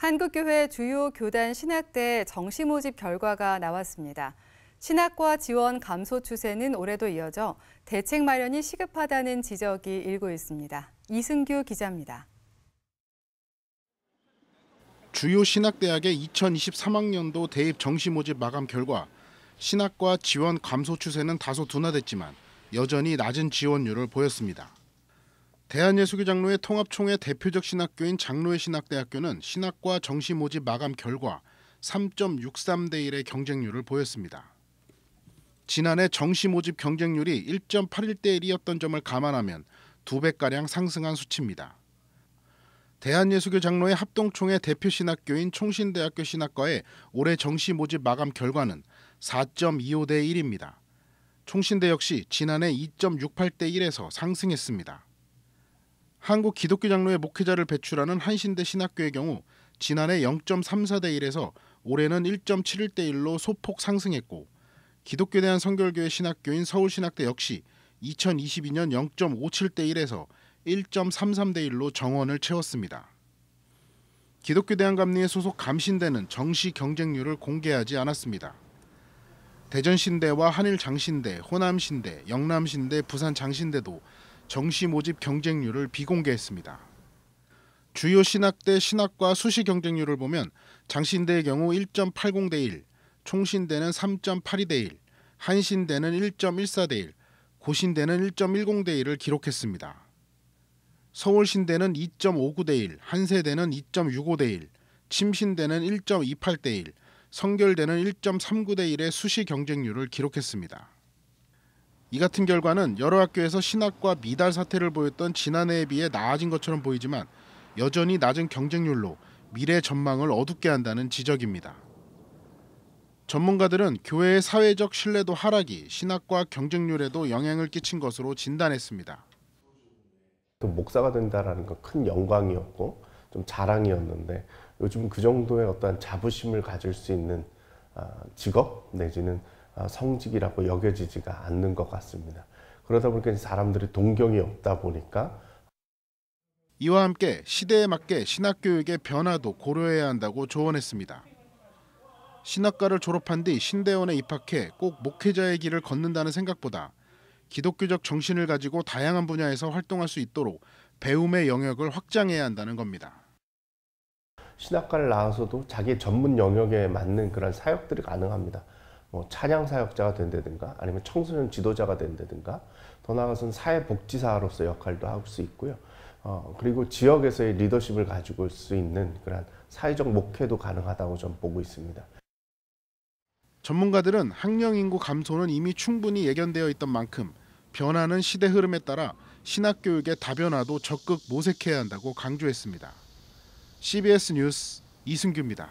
한국교회 주요 교단 신학대 정시 모집 결과가 나왔습니다. 신학과 지원 감소 추세는 올해도 이어져 대책 마련이 시급하다는 지적이 일고 있습니다. 이승규 기자입니다. 주요 신학대학의 2023학년도 대입 정시 모집 마감 결과 신학과 지원 감소 추세는 다소 둔화됐지만 여전히 낮은 지원율을 보였습니다. 대한예수교장로의 통합총회 대표적 신학교인 장로의 신학대학교는 신학과 정시 모집 마감 결과 3.63대 1의 경쟁률을 보였습니다. 지난해 정시 모집 경쟁률이 1.81대 1이었던 점을 감안하면 두 배가량 상승한 수치입니다. 대한예수교 장로의 합동총회 대표 신학교인 총신대학교 신학과의 올해 정시 모집 마감 결과는 4.25대 1입니다. 총신대 역시 지난해 2.68대 1에서 상승했습니다. 한국 기독교 장로의 목회자를 배출하는 한신대 신학교의 경우 지난해 0.34대 1에서 올해는 1.71대 1로 소폭 상승했고 기독교 대한 성결교회 신학교인 서울신학대 역시 2022년 0.57대 1에서 1.33대 1로 정원을 채웠습니다. 기독교 대한 감리에 소속 감신대는 정시 경쟁률을 공개하지 않았습니다. 대전신대와 한일장신대, 호남신대, 영남신대, 부산장신대도 정시 모집 경쟁률을 비공개했습니다. 주요 신학대 신학과 수시 경쟁률을 보면 장신대의 경우 1.80대 1, 총신대는 3.82대 1, 한신대는 1.14대 1, 고신대는 1.10대 1을 기록했습니다. 서울신대는 2.59대 1, 한세대는 2.65대 1, 침신대는 1.28대 1, 성결대는 1.39대 1의 수시 경쟁률을 기록했습니다. 이 같은 결과는 여러 학교에서 신학과 미달 사태를 보였던 지난해에 비해 나아진 것처럼 보이지만 여전히 낮은 경쟁률로 미래 전망을 어둡게 한다는 지적입니다. 전문가들은 교회의 사회적 신뢰도 하락이 신학과 경쟁률에도 영향을 끼친 것으로 진단했습니다. 목사가 된다라는 건 큰 영광이었고 좀 자랑이었는데 요즘 그 정도의 어떠 자부심을 가질 수 있는 아, 직업 내지는 아, 성직이라고 여겨지지가 않는 것 같습니다. 그러다 보니까 사람들이 동경이 없다 보니까 이와 함께 시대에 맞게 신학교육의 변화도 고려해야 한다고 조언했습니다. 신학과를 졸업한 뒤 신대원에 입학해 꼭 목회자의 길을 걷는다는 생각보다 기독교적 정신을 가지고 다양한 분야에서 활동할 수 있도록 배움의 영역을 확장해야 한다는 겁니다. 신학과를 나와서도 자기 전문 영역에 맞는 그런 사역들이 가능합니다. 뭐 차량 사역자가 된다든가 아니면 청소년 지도자가 된다든가 더 나아가서는 사회복지사로서 역할도 할 수 있고요. 어, 그리고 지역에서의 리더십을 가지고 올 수 있는 그런 사회적 목회도 가능하다고 좀 보고 있습니다. 전문가들은 학령 인구 감소는 이미 충분히 예견되어 있던 만큼 변화는 시대 흐름에 따라 신학 교육의 다변화도 적극 모색해야 한다고 강조했습니다. CBS 뉴스 이승규입니다.